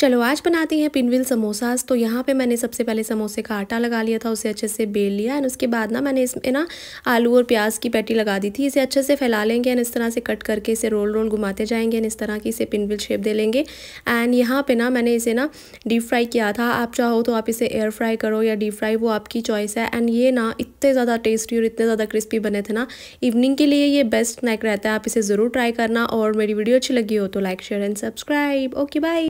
चलो आज बनाते हैं पिनविल समोसास तो यहाँ पे मैंने सबसे पहले समोसे का आटा लगा लिया था उसे अच्छे से बेल लिया एंड उसके बाद ना मैंने इसमें ना आलू और प्याज की पैटी लगा दी थी इसे अच्छे से फैला लेंगे एंड इस तरह से कट करके इसे रोल रोल घुमाते जाएंगे एंड इस तरह की इसे पिनविल शेप दे लेंगे एंड यहाँ पर ना मैंने इसे ना डीप फ्राई किया था आप चाहो तो आप इसे एयर फ्राई करो या डीप फ्राई वो आपकी चॉइस है एंड ये ना इतने ज़्यादा टेस्टी और इतने ज़्यादा क्रिस्पी बने थे ना इवनिंग के लिए ये बेस्ट स्नैक रहता है आप इसे ज़रूर ट्राई करना और मेरी वीडियो अच्छी लगी हो तो like share and subscribe okay bye